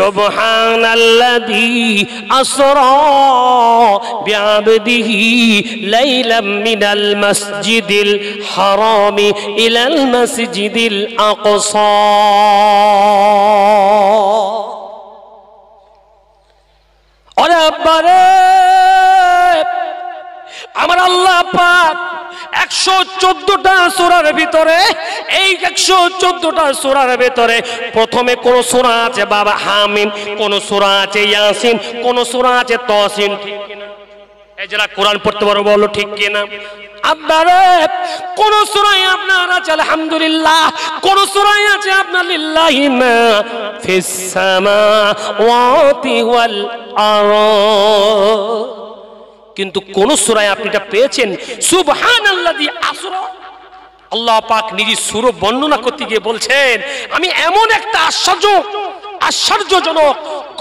سبحان الذي أسرى بعبده ليلا من المسجد الحرام إلى المسجد الأقصى أنا আমার আল্লাহ পাক একশো চোদ্দটা সোরার ভিতরে এই একশো চোদ্দটা সোরার ভিতরে প্রথমে কোন সোরা আছে বাবা হামিম কোন সোরা আছে ইয়াসিন কোন সোরা আছে তহসিন ঠিক কিনা এই যারা কোরআন পড়তে পারো বলো ঠিক কিনা আপনারে কোন সুরাই আপনার আছে আলহামদুলিল্লাহ কোন সুরাই আছে আপনার লিল্লাহি মা ফিস সামাওয়াতি ওয়াল আরদ কিন্তু কোন সুরায় আপনি এটা পেয়েছেন সুবহান আল্লাহ পাক নিজের সুর বর্ণনা করতে গিয়ে বলছেন আমি এমন একটা আশ্চর্য আশ্চর্যজনক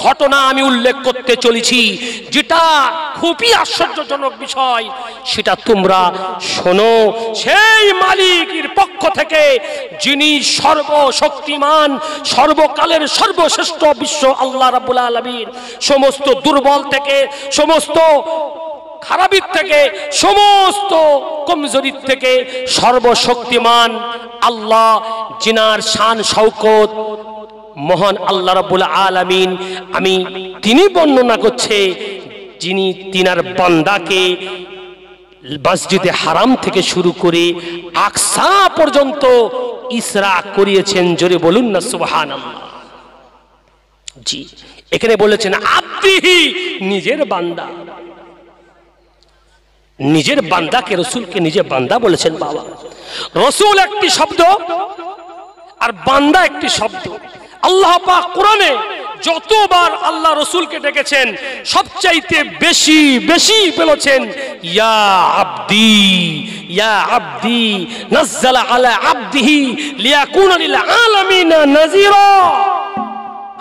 ঘটনা আমি উল্লেখ করতে চলেছি যেটা খুবই আশ্চর্যজনক বিষয় সেটা তোমরা শোনো সেই মালিকের পক্ষ থেকে যিনি সর্বশক্তিমান সর্বকালের সর্বশ্রেষ্ঠ বিশ্ব আল্লাহ রাবুল আলমীর সমস্ত দুর্বল থেকে সমস্ত খারাপির থেকে সমস্ত কমজোরির থেকে সর্বশক্তিমান আল্লাহ জিনার শান শৌকত মহান আল্লাহ রাবুল আলামিন আমি তিনি বর্ণনা করছে যিনি তিনার বান্দাকে মসজিদে হারাম থেকে শুরু করে আকসা পর্যন্ত ইসরা করিয়েছেন জোরে বলুন না সুবাহান জি এখানে বলেছেন আব্দিহি নিজের বান্দা নিজের বান্দাকে রসুলকে নিজে বান্দা বলেছেন বাবা রসুল একটি শব্দ আর বান্দা একটি শব্দ আল্লাহ কোরআনে যতবার আল্লাহ রসুলকে ডেকেছেন সবচাইতে বেশি বেশি বলেছেন ইয়া আব্দি ইয়া আব্দি নাজ্জালা আলা আব্দিহি লিয়াকুনা লিল আলামিনা নাযীরা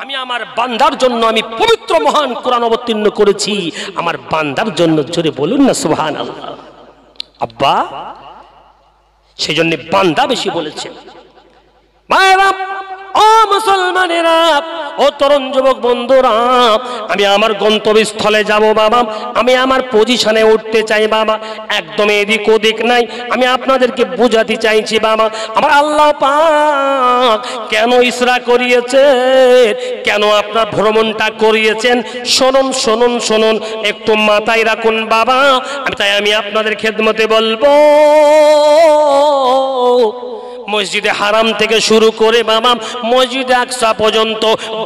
আমি আমার বান্দার জন্য আমি পবিত্র মহান কোরআন অবতীর্ণ করেছি আমার বান্দার জন্য জোরে বলুন না সুহান আব্বা সেজন্য বান্দা বেশি বলেছেন ও মুসলমানেরা ও তরুণ যুবক বন্ধুরা আমি আমার গন্তব্যস্থলে যাব বাবা আমি আমার পজিশনে উঠতে চাই বাবা একদম এদিক ওদিক নাই আমি আপনাদেরকে বুঝাতে চাইছি বাবা আমার আল্লাহ পাক কেন ইসরা করিয়েছে কেন আপনার ভ্রমণটা করিয়েছেন শুনুন শুনুন শুনুন একটু মাথায় রাখুন বাবা আমি তাই আমি আপনাদের খেদমতে বলবো মসজিদে হারাম থেকে শুরু করে বাবা মসজিদে একশা পর্যন্ত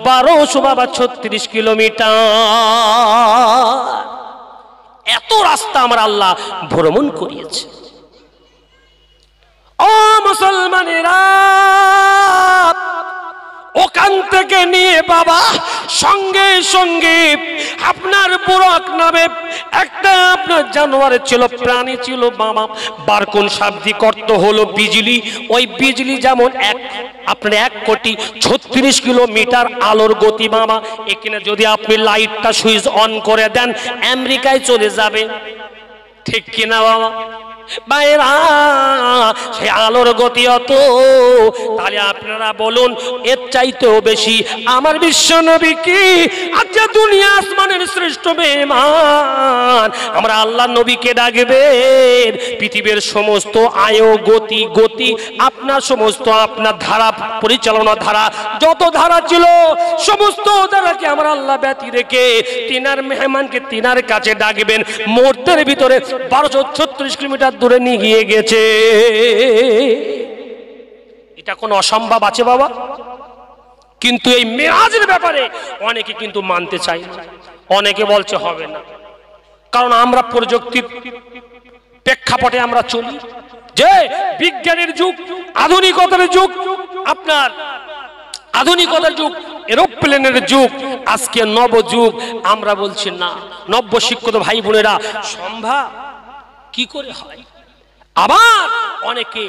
বারোশো বাবা ছত্রিশ কিলোমিটার এত রাস্তা আমার আল্লাহ ভ্রমণ করিয়েছে ও মুসলমানেরা ওখান থেকে নিয়ে বাবা সঙ্গে সঙ্গে আপনার বুরক নামে একটা আপনার জানোয়ারের ছিল প্রাণী ছিল মামা বারকুন শাব্দিক অর্থ হলো বিজলি ওই বিজলি যেমন এক আপনি এক কোটি ছত্রিশ কিলোমিটার আলোর গতি মামা এখানে যদি আপনি লাইটটা সুইচ অন করে দেন আমেরিকায় চলে যাবে ঠিক কিনা বাবা বাইরা সে আলোর গতি অত তাহলে আপনারা বলুন এর চাইতেও বেশি আমার বিশ্ব নবী কি আচ্ছা দুনিয়া আসমানের শ্রেষ্ঠ বেমান আমরা আল্লাহ নবীকে ডাকবে পৃথিবীর সমস্ত আয়ো গতি গতি আপনার সমস্ত আপনার ধারা পরিচালনা ধারা যত ধারা ছিল সমস্ত ধারাকে আমরা আল্লাহ ব্যতি রেখে তিনার মেহমানকে তিনার কাছে ডাকবেন মুহূর্তের ভিতরে বারোশো ছত্রিশ কিলোমিটার দূরে নিয়ে গেছে এটা কোনো অসম্ভব আছে বাবা কিন্তু এই মেয়াজের ব্যাপারে অনেকে কিন্তু মানতে চাই অনেকে বলছে হবে না কারণ আমরা প্রযুক্তির প্রেক্ষাপটে আমরা চলি যে বিজ্ঞানের যুগ আধুনিকতার যুগ আপনার আধুনিকতার যুগ এরোপ্লেনের যুগ আজকে নবযুগ আমরা বলছি না নব্য শিক্ষিত ভাই বোনেরা সম্ভব কি করে হয় আবার অনেকে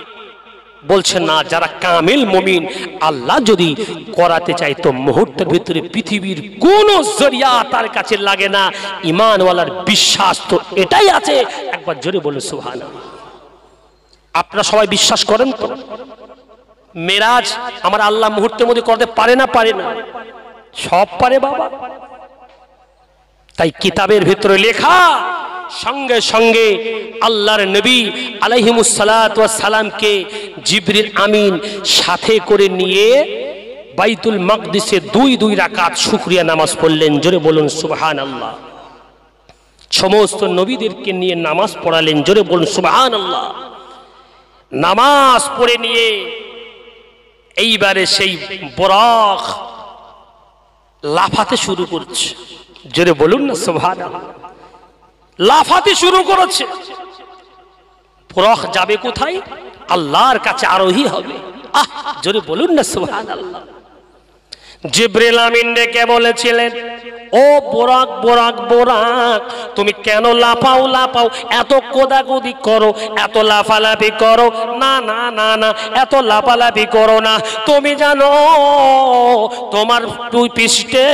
বলছে না যারা কামিল মমিন আল্লাহ যদি করাতে চাই তো মুহূর্তের ভিতরে পৃথিবীর কোন জরিয়া তার কাছে লাগে না ইমানওয়ালার বিশ্বাস তো এটাই আছে একবার জোরে বলে সুহান আপনারা সবাই বিশ্বাস করেন তো মেরাজ আমার আল্লাহ মুহূর্তের মধ্যে করতে পারে না পারে না সব পারে বাবা তাই কিতাবের ভিতরে লেখা সঙ্গে সঙ্গে আল্লাহর নবী সালামকে জিবরির আমিন সাথে করে নিয়ে বাইতুল মকদিসে দুই দুই রাকাত শুক্রিয়া নামাজ পড়লেন জোরে বলুন সুবাহান আল্লাহ সমস্ত নবীদেরকে নিয়ে নামাজ পড়ালেন জোরে বলুন সুবাহান আল্লাহ নামাজ পড়ে নিয়ে এইবারে সেই বরাক লাফাতে শুরু করছে জোরে বলুন না সুবাহান আল্লাহ লাফাতে শুরু করেছে ফরখ যাবে কোথায় আল্লাহর কাছে আরোহী হবে আহ যদি বলুন না সুবহানাল্লাহ জিব্রিল আমিন ডেকে বলেছিলেন ও বোরাক বোরাক বোরাক তুমি কেন লাফাও লাফাও এত কোদাগুদি করো এত লাফালাফি করো না না না না এত লাফালাফি করো না তুমি জানো তোমার দুই পৃষ্ঠে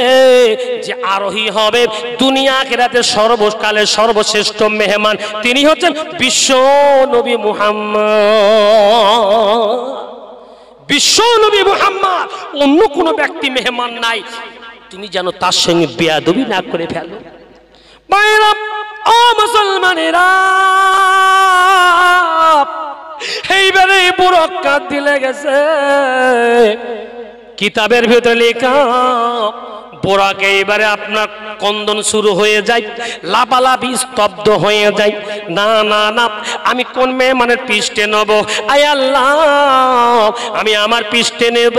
যে আরোহী হবে দুনিয়া কেরাতে সর্বকালের সর্বশ্রেষ্ঠ মেহমান তিনি হচ্ছেন বিশ্ব নবী মুহাম্মদ বিশ্ব নবী মোহাম্মদ অন্য কোনো ব্যক্তি মেহমান নাই তিনি যেন তার সঙ্গে বেয়াদবি না করে ফেলো মায়েরা ও মুসলমানেরা এইবারে বুড়ো কাঁদ দিলে গেছে কিতাবের ভেতরে লেখা পোড়াকে এবারে আপনার কন্দন শুরু হয়ে যায় লাপালাপি স্তব্ধ হয়ে যায় না না না আমি কোন মেয়ে মানে পৃষ্ঠে নেব আয় আল্লাহ আমি আমার পৃষ্ঠে নেব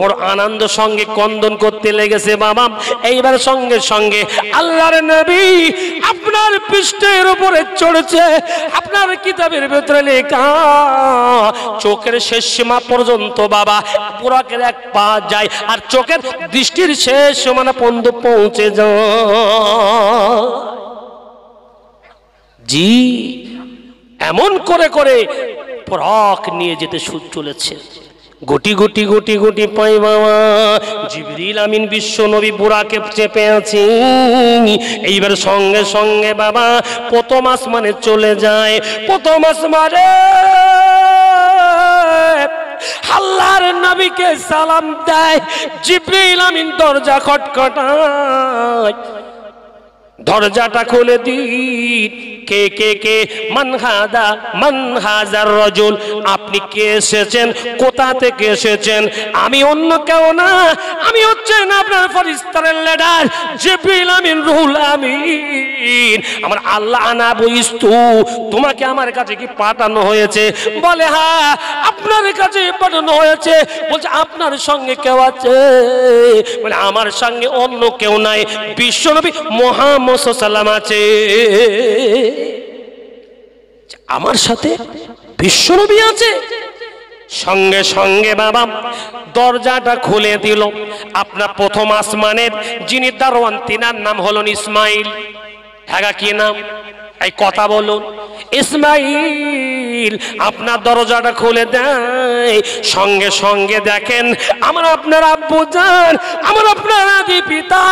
বড় আনন্দ সঙ্গে কন্দন করতে লেগেছে বাবা এইবার সঙ্গে সঙ্গে আল্লাহর নবী আপনার পৃষ্ঠের উপরে চড়েছে আপনার কিতাবের ভেতরে লেখা চোখের শেষ সীমা পর্যন্ত বাবা পোড়াকের এক পা যায় আর চোখের দৃষ্টির শেষ মানে পন্দ পৌঁছে জি এমন করে করে পরাক নিয়ে যেতে সুদ চলেছে গুটি গুটি গুটি গুটি পাই বাবা জিবরিল আমিন বিশ্ব নবী বুড়াকে চেপে আছি এইবার সঙ্গে সঙ্গে বাবা প্রথম মানে চলে যায় প্রথম মানে আল্লাহর নবীকে সালাম দেয় জিব্রিল আমিন দরজা খটখটায় দরজাটা খুলে দিন কে কে কে মান মান হাজার রজুল আপনি কে এসেছেন কোথা থেকে এসেছেন আমি অন্য কেউ না আমি আপনার ফরিস্তারের লেডার জিবরিল আমিন রুহুল আমিন আমার আল্লাহ তোমাকে আমার কাছে কি পাঠানো হয়েছে বলে হ্যাঁ আপনার কাছে পাঠানো হয়েছে বলছে আপনার সঙ্গে কেউ আছে বলে আমার সঙ্গে অন্য কেউ নাই বিশ্বনবী মহাম সাল্লাম আছে আমার সাথে বিশ্বনবী আছে সঙ্গে সঙ্গে বাবা দরজাটা খুলে দিল আপনার প্রথম আসমানের যিনি দারোয়ান তিনার নাম হলেন ইসমাইল হ্যাঁ কি নাম এই কথা বলুন ইসমাইল আপনার দরজাটা খুলে দেয় সঙ্গে সঙ্গে দেখেন আমার আপনার আব্বু যান আমার আপনার আদি পিতা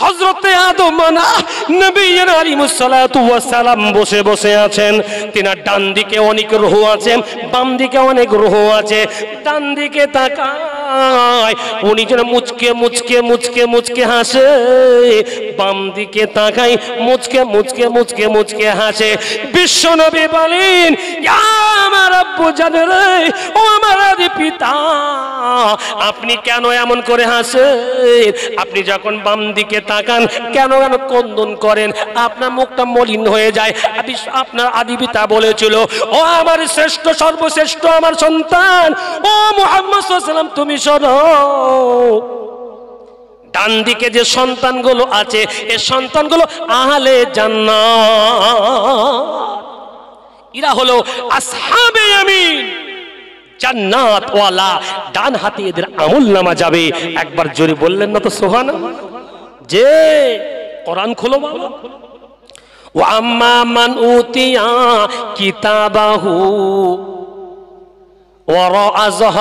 হজরতে আদমানা নবীন আলিমুসালাম বসে বসে আছেন তিনি ডান দিকে অনেক রোহ আছেন বাম দিকে অনেক রোহ আছে ডান দিকে তাকায় উনি যেন মুচকে মুচকে মুচকে মুচকে হাসে বাম দিকে তাকাই মুচকে মুচকে মুচকে মুচকে হাসে বিশ্ব নবী বলেন আমার আব্বু জানে রে ও আমার পিতা আপনি কেন এমন করে হাসেন আপনি যখন বাম দিকে তাকান কেন কেন কন্দন করেন আপনার মুখটা মলিন হয়ে যায় আপনার আদি পিতা বলেছিল ও আমার শ্রেষ্ঠ সর্বশ্রেষ্ঠ আমার সন্তান ও মোহাম্মদ সাল্লাম তুমি শোনো ডান দিকে যে সন্তানগুলো আছে এ সন্তানগুলো আহলে জান্নাত এরা হলো আসহাবে আমিন জান্নাত ওয়ালা ডান হাতে এদের আমল নামা যাবে একবার জোরে বললেন না তো সোহানা যে কোরআন খোলো বাবা ও আম্মা মান উতিয়া কিতাবাহু আল্লাহ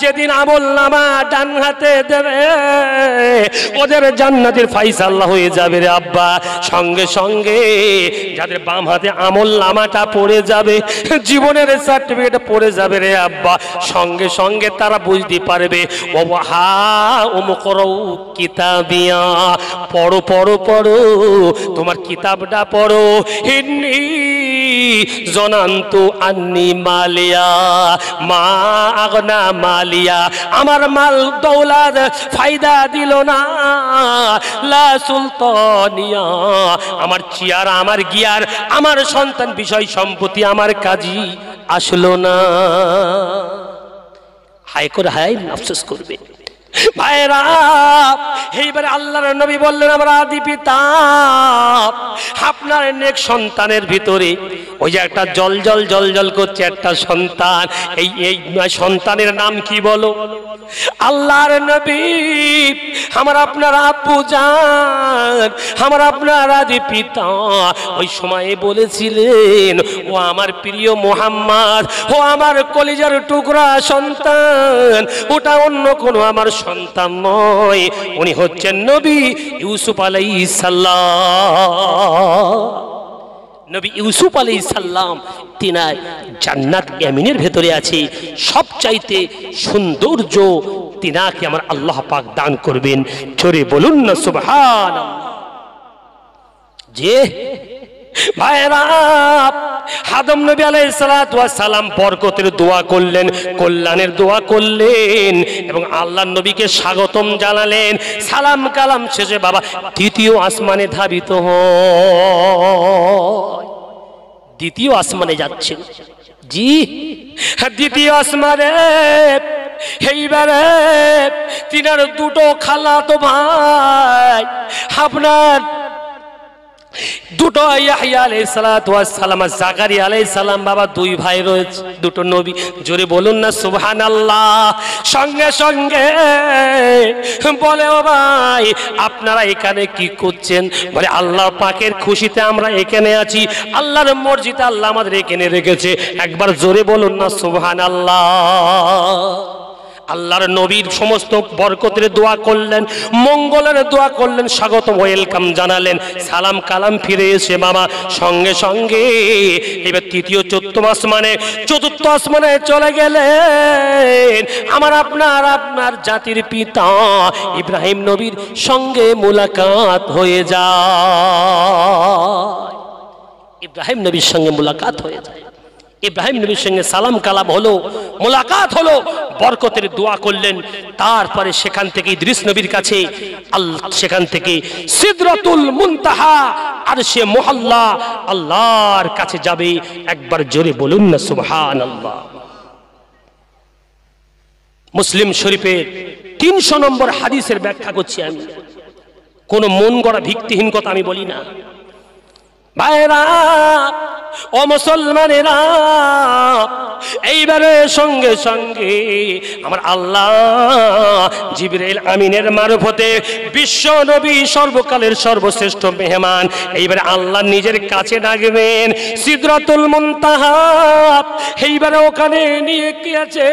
যেদিন আমল নামা ডান হাতে দেবে ওদের জান্নাতের আল্লাহ হয়ে যাবে রে আব্বা সঙ্গে সঙ্গে যাদের বাম হাতে আমল নামাটা পড়ে যাবে জীবনের সার্টিফিকেট পড়ে যাবে রে আব্বা সঙ্গে সঙ্গে তারা বুঝতে পারবে ও হা কিতাবিয়া পড়ো পড়ো পড়ো তোমার কিতাবটা পড়ো হিন্নি জনান্তু আন্নি মালিয়া মা আগনা মালিয়া আমার মাল দৌলার ফায়দা দিল না লা সুলতানিয়া আমার চেয়ার আমার গিয়ার আমার সন্তান বিষয় সম্পত্তি আমার কাজী আসলো না হায় করে হায় আফসোস করবে ভাইরা এইবারে আল্লাহর নবী বললেন পিতা আপনার সন্তানের ভিতরে ওই যে একটা করছে একটা সন্তান এই এই সন্তানের নাম কি বলো আল্লাহর নবী আমার আপনার আপু যান আমার আপনার আদি পিতা ওই সময়ে বলেছিলেন ও আমার প্রিয় মোহাম্মদ ও আমার কলিজার টুকরা সন্তান ওটা অন্য কোনো আমার সন্তান নয় উনি হচ্ছেন নবী ইউসুফ আলাইসাল্লাম নবী ইউসুফ আলী ইসাল্লাম তিনার জান্নাত ইয়ামিনের ভেতরে আছে সবচাইতে সৌন্দর্য তিনাকে আমার আল্লাহ পাক দান করবেন চোরে বলুন না সুবহান যে ভাইরা হাদম নবী আলাইহিস সালাম বরকতের দোয়া করলেন কল্যাণের দোয়া করলেন এবং আল্লাহর নবীকে স্বাগতম জানালেন সালাম কালাম শেষে বাবা দ্বিতীয় আসমানে ধাবিত হ দ্বিতীয় আসমানে যাচ্ছেন জি হ্যাঁ, দ্বিতীয় আসমানে এইবারে তিনার দুটো খালা তো ভাই আপনার দুটো ইয়াহিয়া আলাইহিস সালাম আর জাকারিয়া আলাইহিস সালাম বাবা দুই ভাই রয়েছে দুটো নবী জোরে বলুন না সুবহানাল্লাহ সঙ্গে সঙ্গে বলে ও ভাই আপনারা এখানে কি করছেন বলে আল্লাহ পাকের খুশিতে আমরা এখানে আছি আল্লাহর মর্জিতে আল্লাহ আমাদের এখানে রেখেছে একবার জোরে বলুন না সুবহানাল্লাহ আল্লাহর নবীর সমস্ত বরকতের দোয়া করলেন মঙ্গলের দোয়া করলেন স্বাগত ওয়েলকাম জানালেন সালাম কালাম ফিরে এসে মামা সঙ্গে সঙ্গে এবার তৃতীয় চতুর্থ আসমানে চতুর্থ আসমানে চলে গেলেন আমার আপনার আপনার জাতির পিতা ইব্রাহিম নবীর সঙ্গে মোলাকাত হয়ে যায় ইব্রাহিম নবীর সঙ্গে মোলাকাত হয়ে যায় ইব্রাহিম নবীর সঙ্গে সালাম কালাম হলো মোলাকাত হলো বরকতের দোয়া করলেন তারপরে সেখান থেকে ইদ্রিস নবীর কাছে আল্লাহ সেখান থেকে সিদরাতুল মুনতাহা আর সে মোহাল্লা আল্লাহর কাছে যাবে একবার জোরে বলুন না সুবহান আল্লাহ মুসলিম শরীফের তিনশো নম্বর হাদিসের ব্যাখ্যা করছি আমি কোনো মন গড়া ভিত্তিহীন কথা আমি বলি না ভাইরা ও মুসলমানেরা এইবারে সঙ্গে সঙ্গে আমার আল্লাহ জিবরাইল আমিনের মারফতে বিশ্ব নবী সর্বকালের সর্বশ্রেষ্ঠ মেহমান এইবারে আল্লাহ নিজের কাছে ডাকবেন সিদ্রাতুল মুনতাহা এইবারে ওখানে নিয়ে কি আছে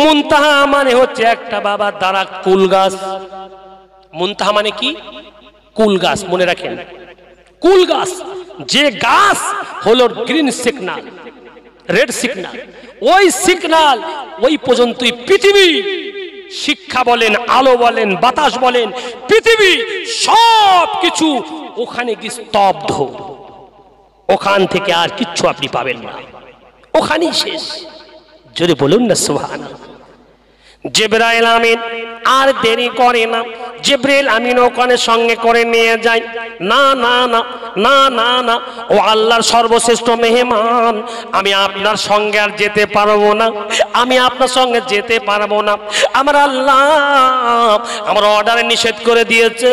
মুনতাহা মানে হচ্ছে একটা বাবা দ্বারা কুল গাছ মুনতাহা মানে কি কুল গাছ মনে রাখেন কুল গাছ যে গাছ হলো গ্রিন সিগনাল রেড সিগনাল ওই সিগনাল ওই পর্যন্তই পৃথিবী শিক্ষা বলেন আলো বলেন বাতাস বলেন পৃথিবী সব কিছু ওখানে কি স্তব্ধ ওখান থেকে আর কিচ্ছু আপনি পাবেন না ওখানেই শেষ যদি বলুন না সোহান জেবরা আমিন আর দেরি করে না জিব্রিল আমি ওখানে সঙ্গে করে নিয়ে যাই না না না না না না ও আল্লাহর সর্বশ্রেষ্ঠ মেহমান আমি আপনার সঙ্গে আর যেতে পারবো না আমি আপনার সঙ্গে যেতে পারবো না আমার আল্লাহ আমার অর্ডারে নিষেধ করে দিয়েছে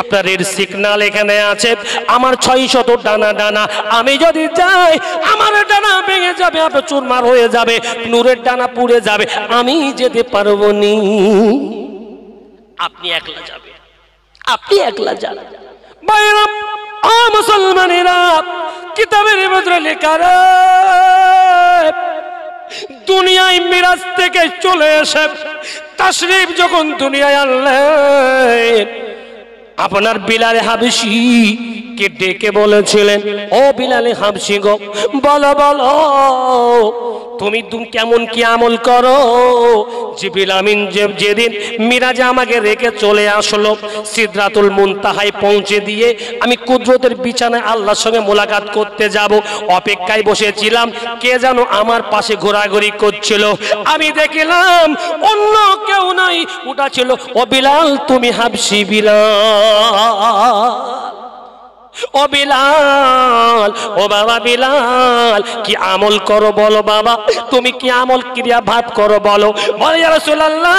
আপনার এর সিগনাল এখানে আছে আমার ছয় শত ডানা ডানা আমি যদি যাই আমার ডানা ভেঙে যাবে আপনার চুরমার হয়ে যাবে নূরের ডানা পুড়ে যাবে আমি যেতে পারবো নি আপনি একলা যাবে আপনি একলা যান বাইরাম আ মুসলমানেরা কিতাবের ভিতরে লেখা দুনিয়ায় মিরাজ থেকে চলে এসে তাশরিফ যখন দুনিয়ায় আনলেন আপনার বিলালে হাবিসি কে ডেকে বলেছিলেন ও বিলালে হাবসি গো বলো বলো তুমি তুমি কেমন কি আমল করো জিবিল আমিন যেদিন মিরাজ আমাকে রেখে চলে আসলো সিদ্রাতুল মুনতাহায় পৌঁছে দিয়ে আমি কুদরতের বিছানায় আল্লাহর সঙ্গে মোলাকাত করতে যাব অপেক্ষায় বসেছিলাম কে যেন আমার পাশে ঘোরাঘুরি করছিল আমি দেখলাম অন্য কেউ নাই ওটা ছিল ও বিলাল তুমি হাবসি বিলাল ও বিলাল ও বাবা বিলাল কি আমল করো বলো বাবা তুমি কি আমল ক্রিয়া ভাব করো বলো বলে রাসূলুল্লাহ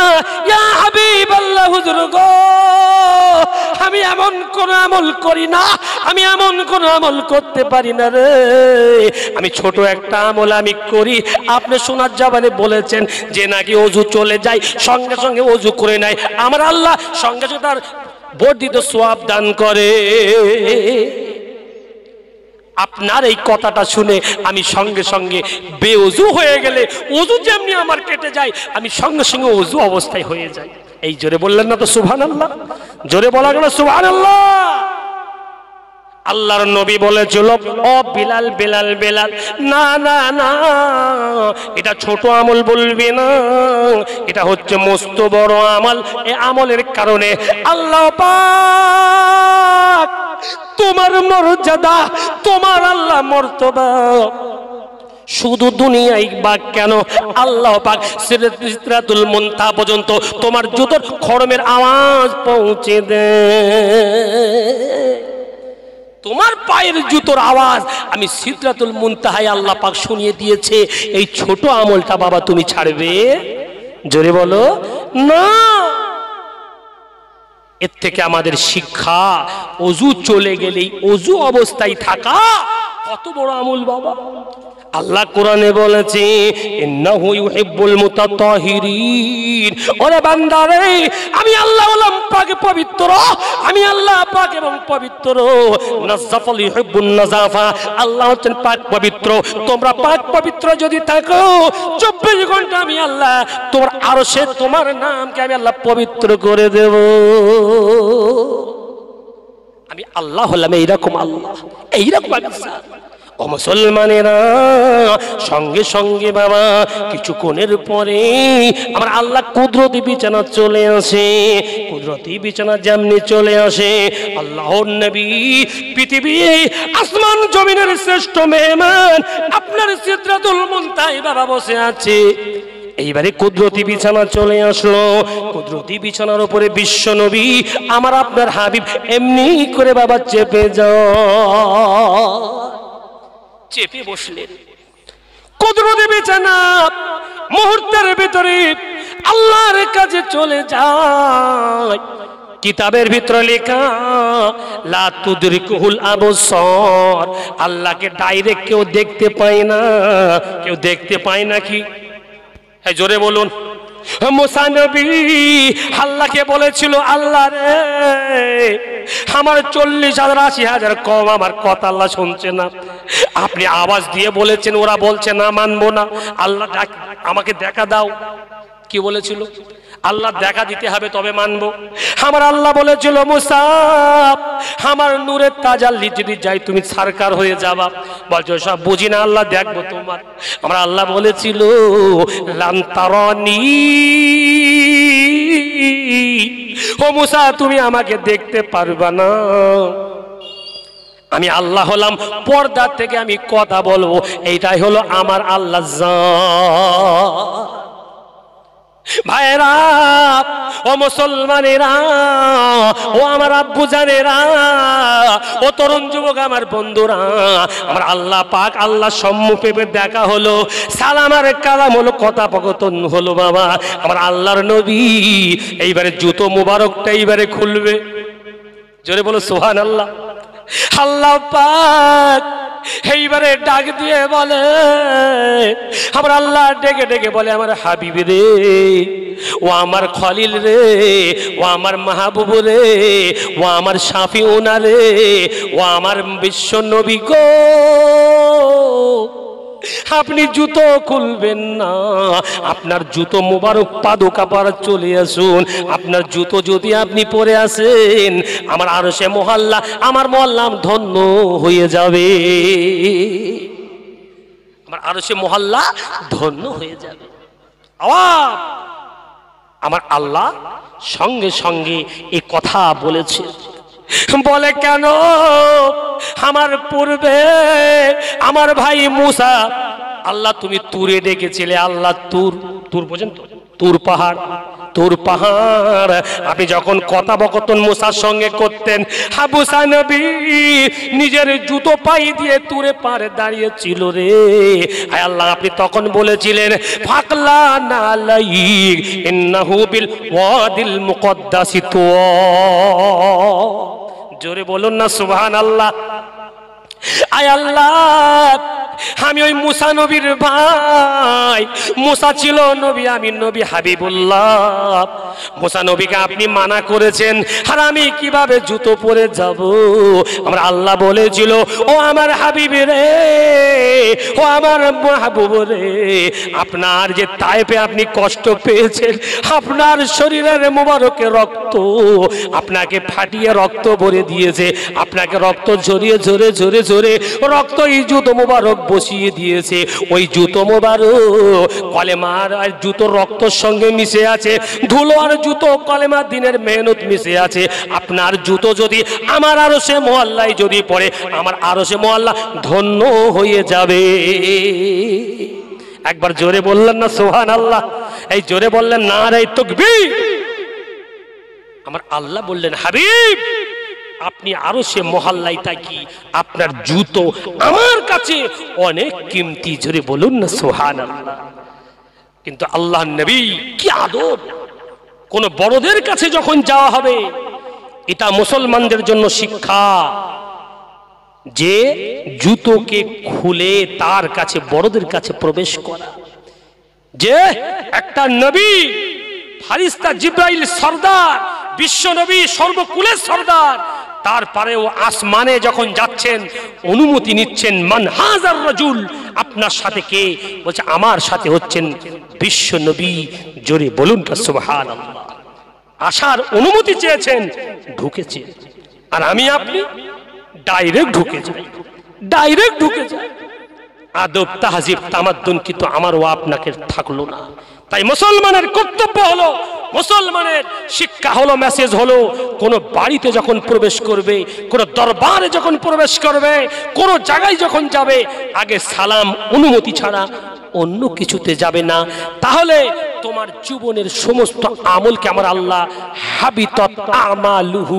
গো আমি এমন কোন আমল করি না আমি এমন কোন আমল করতে পারি না রে আমি ছোট একটা আমল আমি করি আপনি সোনার জবানে বলেছেন যে নাকি অজু চলে যায় সঙ্গে সঙ্গে অজু করে নেয় আমার আল্লাহ সঙ্গে সঙ্গে তার বর্ধিত সোয়াব দান করে আপনার এই কথাটা শুনে আমি সঙ্গে সঙ্গে বেউজু হয়ে গেলে অজু যেমনি আমার কেটে যায় আমি সঙ্গে সঙ্গে অজু অবস্থায় হয়ে যাই এই জোরে বললেন না তো সুভান আল্লাহ জোরে বলা গেল সুভান আল্লাহ আল্লাহর নবী বলেছিল ও বিলাল বিলাল বিলাল না না না এটা ছোট আমল বলবি না এটা হচ্ছে মস্ত বড় আমল এ আমলের কারণে আল্লাহ পাক তোমার মর্যাদা তোমার আল্লাহ মর্তবা শুধু দুনিয়ায় বা কেন আল্লাহ পাক সিরাতুল মুনতা পর্যন্ত তোমার জুতোর খড়মের আওয়াজ পৌঁছে দেয় তোমার পায়ের জুতোর আওয়াজ আমি সিদ্রাতুল মুনতাহাই আল্লাহ পাক শুনিয়ে দিয়েছে এই ছোট আমলটা বাবা তুমি ছাড়বে জোরে বলো না এর থেকে আমাদের শিক্ষা অজু চলে গেলেই অজু অবস্থায় থাকা কত বড় আমল বাবা আল্লাহ কোরআনে বলেছে ইন্নাহু ইউহিব্বুল মুতাতাহিরিন ওরে বান্দারে আমি আল্লাহ হলাম পাকে পবিত্র আমি আল্লাহ পাক এবং পবিত্র নাজাফাল ইউহিব্বুন নাজাফা আল্লাহ হচ্ছেন পাক পবিত্র তোমরা পাক পবিত্র যদি থাকো 24 ঘন্টা আমি আল্লাহ তোমার আরশে তোমার নামকে আমি আল্লাহ পবিত্র করে দেব আমি আল্লাহ হলাম এইরকম আল্লাহ এইরকম আল্লাহ ও মুসলমানেরা সঙ্গে সঙ্গে বাবা কিছুক্ষণের পরে আমার আল্লাহ কুদরতি বিছানা চলে আসে কুদরতি বিছানা যেমনি চলে আসে আল্লাহর নবী পৃথিবী আসমান জমিনের শ্রেষ্ঠ মেহমান আপনার সিদ্ধাতুল মুনতাই বাবা বসে আছে এইবারে কুদরতি বিছানা চলে আসলো কুদরতি বিছানার উপরে বিশ্ব নবী আমার আপনার হাবিব এমনি করে বাবা চেপে যাও চেপে বসলেন কুদরতি বিছানা মুহূর্তের ভিতরে আল্লাহর কাজে চলে যায় কিতাবের ভিতরে লেখা লাতুদরিকুল আবসর আল্লাহকে ডাইরেক্ট কেউ দেখতে পায় না কেউ দেখতে পায় না কি হ্যাঁ জোরে বলুন মোসানবী আল্লাহকে বলেছিল আল্লাহ রে আমার চল্লিশ হাজার আশি হাজার কম আমার কথা আল্লাহ শুনছে না আপনি আওয়াজ দিয়ে বলেছেন ওরা বলছে না মানবো না আল্লাহ আমাকে দেখা দাও কি বলেছিল আল্লাহ দেখা দিতে হবে তবে মানবো আমার আল্লাহ বলেছিল মুসাফ আমার নূরের তাজাল্লি যদি যাই তুমি সারকার হয়ে যাবা বলছো সব বুঝি না আল্লাহ দেখবো তোমার আমার আল্লাহ বলেছিল ও মুসা তুমি আমাকে দেখতে পারবা না আমি আল্লাহ হলাম পর্দা থেকে আমি কথা বলবো এইটাই হলো আমার আল্লাহ ভাইরা ও মুসলমানেরা ও আমার আব্বু জানেরা ও তরুণ যুবক আমার বন্ধুরা আমার আল্লাহ পাক আল্লাহ সম্মুখে দেখা হলো সালাম আর কালাম হলো কথাপকথন হলো বাবা আমার আল্লাহর নবী এইবারে জুতো মুবারকটা এইবারে খুলবে জোরে বলো সোহান আল্লাহ আল্লাহ পাক এইবারে ডাক দিয়ে বলে আমার আল্লাহ ডেকে ডেকে বলে আমার হাবিব রে ও আমার খলিল রে ও আমার মাহবুব রে ও আমার সাফি ওনা রে ও আমার বিশ্ব নবী গো আপনি জুতো খুলবেন না আপনার জুতো মোবারক পাদুকা পাড়া চলে আসুন আপনার জুতো যদি আপনি পরে আসেন আমার আরো সে মহল্লা আমার মহল্লাম ধন্য হয়ে যাবে আমার আরো সে মহল্লা ধন্য হয়ে যাবে আওয়াজ আমার আল্লাহ সঙ্গে সঙ্গে এ কথা বলেছে বলে কেন আমার পূর্বে আমার ভাই মুসা আল্লাহ তুমি তুরে ডেকেছিলে আল্লাহ তুর তুর পর্যন্ত তুর পাহাড় তুর পাহাড় আপনি যখন কথা বকতন সঙ্গে করতেন হাবুসা নবী নিজের জুতো পাই দিয়ে তুরে পারে ছিল রে আল্লাহ আপনি তখন বলেছিলেন ফাকলা না জোরে বলুন না সুহান আল্লাহ আয় আল্লাহ আমি ওই মুসা নবীর ভাই মুসা ছিল নবী আমি নবী হাবিবুল্লাহ মুসা নবীকে আপনি মানা করেছেন আর আমি কিভাবে জুতো পরে যাব আমার আল্লাহ বলেছিল ও আমার হাবিব রে ও আমার মাহবুব রে আপনার যে তাইপে আপনি কষ্ট পেয়েছেন আপনার শরীরের মোবারকে রক্ত আপনাকে ফাটিয়ে রক্ত ভরে দিয়েছে আপনাকে রক্ত ঝরিয়ে ঝরে ঝরে ঝরে পিছনে রক্ত এই জুতো মোবারক বসিয়ে দিয়েছে ওই জুতো মোবারক কলেমার আর জুতো রক্তর সঙ্গে মিশে আছে ধুলো আর জুতো কলেমার দিনের মেহনত মিশে আছে আপনার জুতো যদি আমার আরো সে মহল্লায় যদি পড়ে আমার আরো সে মহল্লা ধন্য হয়ে যাবে একবার জোরে বললেন না সোহান আল্লাহ এই জোরে বললেন না রে তকবি আমার আল্লাহ বললেন হাবিব আপনি আরো সে মহাল্লাই থাকি আপনার জুতো আমার কাছে অনেক কিমতি জোরে বলুন না সোহান কিন্তু আল্লাহ নবী কি আদব কোন বড়দের কাছে যখন যাওয়া হবে এটা মুসলমানদের জন্য শিক্ষা যে জুতোকে খুলে তার কাছে বড়দের কাছে প্রবেশ করা যে একটা নবী ফারিস্তা জিব্রাইল সর্দার বিশ্ব নবী সর্বকুলের সর্দার তারপরেও আসমানে যখন যাচ্ছেন অনুমতি নিচ্ছেন মান হাজার রজুল আপনার সাথে কে বলছে আমার সাথে হচ্ছেন বিশ্ব নবী জোরে বলুন আসার অনুমতি চেয়েছেন ঢুকেছে আর আমি আপনি ডাইরেক্ট ঢুকে যাই ডাইরেক্ট ঢুকে যাই আদব তাহাজিব তামাদ্দুন কিন্তু আমারও আপনাকে থাকলো না তাই মুসলমানের কর্তব্য হলো মুসলমানের শিক্ষা হলো মেসেজ হলো কোনো বাড়িতে যখন প্রবেশ করবে কোনো দরবারে যখন প্রবেশ করবে কোনো জায়গায় যখন যাবে আগে সালাম অনুমতি ছাড়া অন্য কিছুতে যাবে না তাহলে তোমার জীবনের সমস্ত আমলকে আমার আল্লাহ হাবিত আমালুহু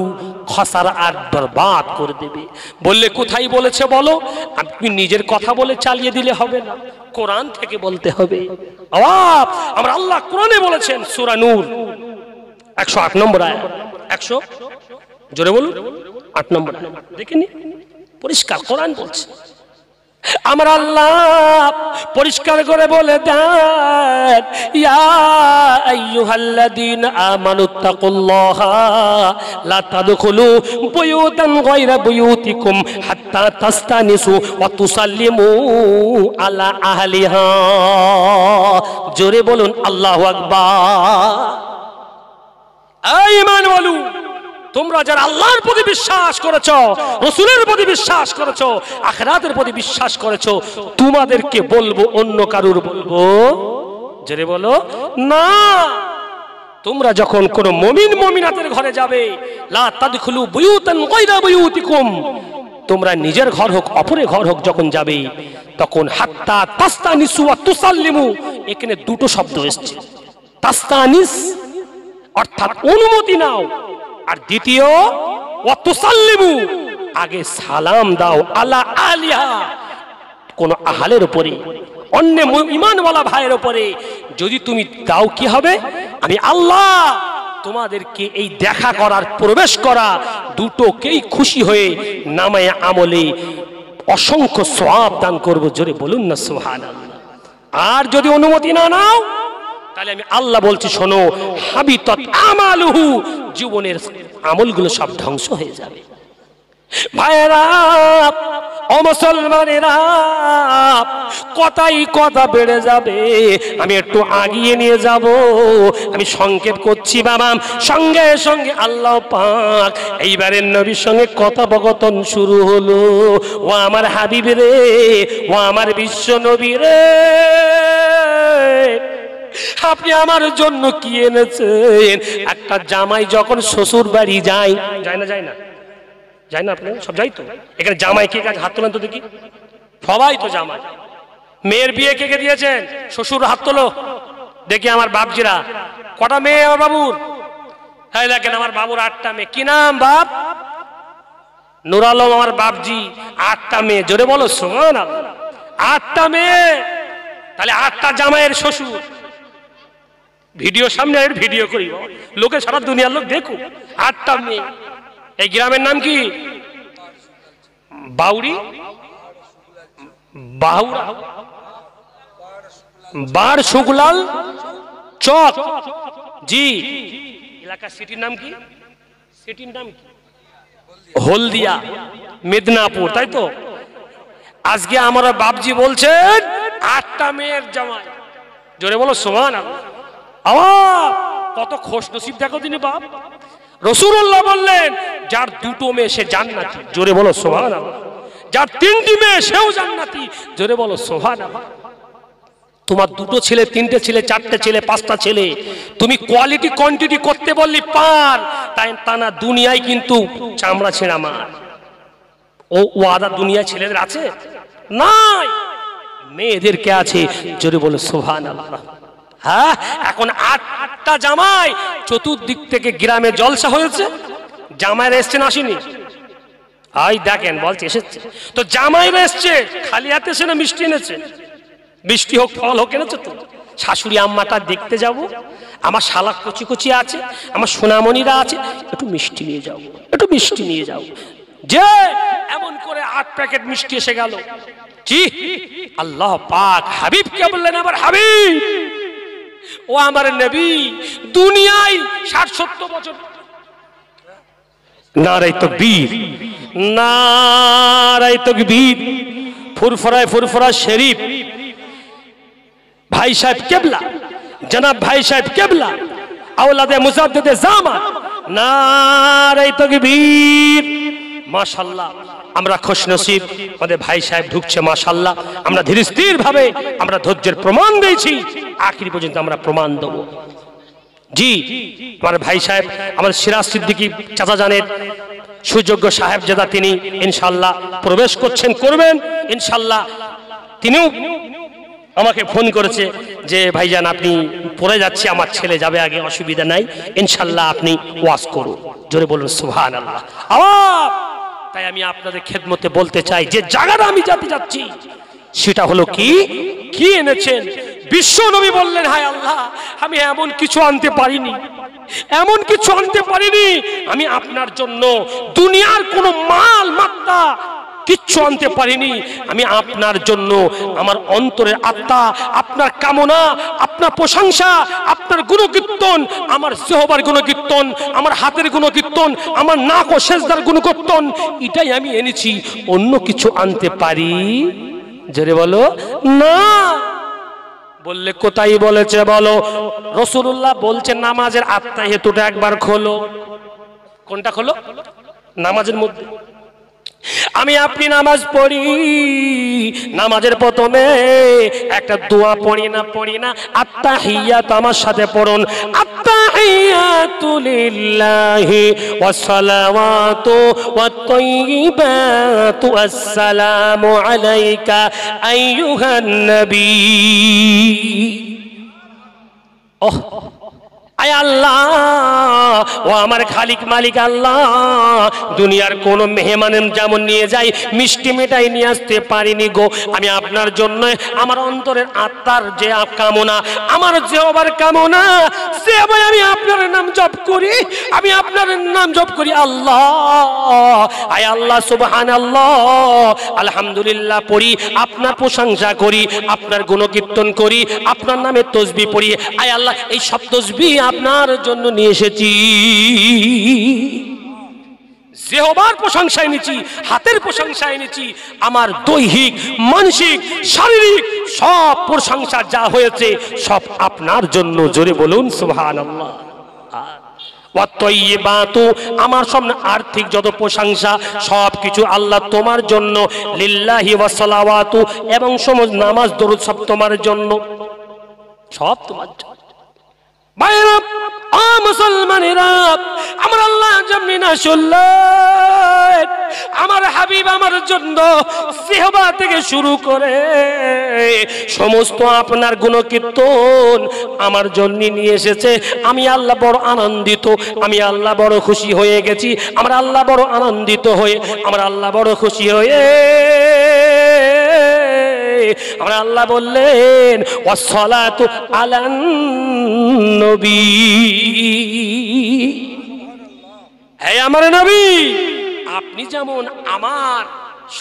খসার আর বরবাদ করে দেবে বললে কোথায় বলেছে বলো আপনি নিজের কথা বলে চালিয়ে দিলে হবে না কোরআন থেকে বলতে হবে আওয়াব আমরা আল্লাহ কোরআনে বলেছেন সুরা নূর আট নম্বর আয় একশো জোরে বলুন আট নম্বর দেখেনি পরিষ্কার কোরআন বলছে আমার আল্লাহ পরিষ্কার করে বলে দেন ইয়াহাল্লাদিন আমানুত্তাকুল্লাহা লা তাদখুলু বুয়ুতান গায়রা বুয়ুতিকুম হাত্তা তাস্তানিসু ওয়া তুসাল্লিমু আলা আহলিহা জোরে বলুন আল্লাহু আকবার আই ইমান বলুন তোমরা যারা আল্লাহর প্রতি বিশ্বাস করেছ রসুলের প্রতি বিশ্বাস করেছ আখরাতের প্রতি বিশ্বাস করেছ তোমাদেরকে বলবো অন্য কারুর বলবো জেরে বলো না তোমরা যখন কোন মমিন মমিনাতের ঘরে যাবে তোমরা নিজের ঘর হোক অপরের ঘর হোক যখন যাবে তখন হাত্তা তাস্তা নিসুয়া তুসাল্লিমু এখানে দুটো শব্দ এসছে তাস্তানিস অর্থাৎ অনুমতি নাও আর দ্বিতীয় অতসাল্লিমু আগে সালাম দাও আলা আলিয়া কোন আহালের উপরে অন্য ইমানওয়ালা ভাইয়ের উপরে যদি তুমি দাও কি হবে আমি আল্লাহ তোমাদেরকে এই দেখা করার প্রবেশ করা দুটোকেই খুশি হয়ে নামায় আমলে অসংখ্য সব দান করব জোরে বলুন না সোহান আর যদি অনুমতি না নাও তাহলে আমি আল্লাহ বলছি শোনো হাবিতত আমালুহু জীবনের আমলগুলো সব ধ্বংস হয়ে যাবে ভাইরা অমুসলমানেরা কথাই কথা বেড়ে যাবে আমি একটু আগিয়ে নিয়ে যাব আমি সংকেত করছি বাবা সঙ্গে সঙ্গে আল্লাহ পাক এইবারের নবীর সঙ্গে কথোপকথন শুরু হলো ও আমার হাবিব রে ও আমার বিশ্ব নবী রে আপনি আমার জন্য কি এনেছেন একটা জামাই যখন শ্বশুর বাড়ি যায় যায় না যায় না যায় না আপনি সব যাই তো এখানে জামাই কে কাজ হাত তোলেন তো দেখি সবাই তো জামাই মেয়ের বিয়ে কে কে দিয়েছেন শ্বশুর হাত তোলো দেখি আমার বাপজিরা কটা মেয়ে আমার বাবুর হ্যাঁ দেখেন আমার বাবুর আটটা মেয়ে কি নাম বাপ নুর আলম আমার বাপজি আটটা মেয়ে জোরে বলো শোন আটটা মেয়ে তাহলে আটটা জামাইয়ের শ্বশুর ভিডিও সামনে আর ভিডিও করি লোকে সারা দুনিয়ার লোক দেখুক আটটা মেয়ে এই গ্রামের নাম কি বাউরি বাউরা বার শুকলাল চক জি এলাকা সিটির নাম কি সিটির নাম কি হলদিয়া মেদিনীপুর তাই তো আজকে আমার বাপজি বলছেন আটটা মেয়ের জামাই জোরে বলো সোমান আওয়াব কত খোশ নসিব দেখো তিনি বাপ রসুল্লাহ বললেন যার দুটো মেয়ে সে জান্নাতি জোরে বলো সোহান যার তিনটি মেয়ে সেও জান্নাতি জোরে বলো সোহান তোমার দুটো ছেলে তিনটে ছেলে চারটে ছেলে পাঁচটা ছেলে তুমি কোয়ালিটি কোয়ান্টিটি করতে বললি পার তাই তা দুনিয়ায় কিন্তু চামড়া ছেঁড়া মার ও ওয়াদা দুনিয়ায় ছেলেদের আছে নাই মেয়েদেরকে আছে জোরে বলো সোহান আল্লাহ হ্যাঁ এখন আটটা জামাই চতুর্দিক থেকে গ্রামে জলসা হয়েছে জামাইরা এসছেন আসেনি আই দেখেন বলছে এসেছে তো জামাইরা এসছে খালি হাতে এসে না মিষ্টি এনেছে মিষ্টি হোক ফল হোক এনেছে তো শাশুড়ি আম্মাটা দেখতে যাব আমার শালা কচি কচি আছে আমার সোনামণিরা আছে একটু মিষ্টি নিয়ে যাও একটু মিষ্টি নিয়ে যাও যে এমন করে আট প্যাকেট মিষ্টি এসে গেল জি আল্লাহ পাক কে বললেন আবার হাবিব ও আমার নবী দুনিয়ায় ষাট সত্তর বছর নারাই তো বীর নারাই তো বীর ফুরফরায় ফুরফরা শরীফ ভাই সাহেব কেবলা জনাব ভাই সাহেব কেবলা আওলাদে মুসাদ্দেদে জামা নারাই তো বীর মাশাল্লাহ আমরা খোশ নসিব আমাদের ভাই সাহেব ঢুকছে মাশাল্লাহ আমরা ধীরে স্থিরভাবে আমরা ধৈর্যের প্রমাণ দিয়েছি আখির পর্যন্ত আমরা প্রমাণ দেবো জি আমার ভাই সাহেব আমাদের সিরাজ সিদ্দিকী চাচা জানের সুযোগ্য সাহেব সাহেবজাদা তিনি ইনশাল্লাহ প্রবেশ করছেন করবেন ইনশাল্লাহ তিনিও আমাকে ফোন করেছে যে ভাইজান আপনি পড়ে যাচ্ছে আমার ছেলে যাবে আগে অসুবিধা নাই ইনশাল্লাহ আপনি ওয়াশ করুন জোরে বলুন সুহান আল্লাহ আবার তাই আমি আপনাদের খেদমতে বলতে চাই যে জায়গাটা আমি যাতে যাচ্ছি সেটা হলো কি কি এনেছেন বিশ্ব নবী বললেন হায় আল্লাহ আমি এমন কিছু আনতে পারিনি এমন কিছু আনতে পারিনি আমি আপনার জন্য দুনিয়ার কোনো মাল মাত্রা কিচ্ছু আনতে পারিনি আমি আপনার জন্য আমার অন্তরের আত্মা আপনার কামনা আপনার প্রশংসা আপনার গুণকীর্তন আমার সেহবার গুণকীর্তন আমার হাতের গুণকীর্তন আমার নাক ও সেজদার গুণকীর্তন এটাই আমি এনেছি অন্য কিছু আনতে পারি জোরে বলো না বললে কোথায় বলেছে বলো রসুল্লাহ বলছে নামাজের আত্মা হেতুটা একবার খোলো কোনটা খোলো নামাজের মধ্যে আমি আপনি নামাজ পড়ি নামাজের প্রথমে একটা দোয়া পড়ি না পড়ি না আত্মা তো আমার সাথে পড়ুন আত্মা হিয়াতুলিল্লাহি ওয়াসসালাওয়াতু ওয়াত-তাইয়িবাতু আসসালামু আলাইকা আইয়ুহান নবী ওহ ও আমার খালিক মালিক আল্লাহ দুনিয়ার কোন মেহমান যেমন নিয়ে যাই মিষ্টি মেটাই নিয়ে আসতে পারিনি গো আমি আপনার জন্য আমার অন্তরের আত্মার যে কামনা আমার যে কামনা সে আমি আপনার নাম জপ করি আমি আপনার নাম জপ করি আল্লাহ আয় আল্লাহ সুবহান আল্লাহ আলহামদুলিল্লাহ পড়ি আপনার প্রশংসা করি আপনার গুণকীর্তন করি আপনার নামে তসবি পড়ি আয় আল্লাহ এই সব তসবি আপনার জন্য নিয়ে এসেছি জেহবার প্রশংসা এনেছি হাতের প্রশংসা এনেছি আমার দৈহিক মানসিক শারীরিক সব প্রশংসা যা হয়েছে সব আপনার জন্য জোরে বলুন সুহান আমার সামনে আর্থিক যত প্রশংসা সব কিছু আল্লাহ তোমার জন্য লিল্লাহি ওয়াসালাওয়াতু এবং সমজ নামাজ দরুদ সব তোমার জন্য সব তোমার জন্য ভাইরা ও আমার আল্লাহ আমার হাবিব আমার থেকে শুরু করে সমস্ত আপনার গুণকীর্তন আমার নিয়ে এসেছে আমি আল্লাহ বড় আনন্দিত আমি আল্লাহ বড় খুশি হয়ে গেছি আমার আল্লাহ বড় আনন্দিত হয়ে আমার আল্লাহ বড় খুশি হয়ে আমরা আল্লাহ বললেন আমার নবী আপনি যেমন আমার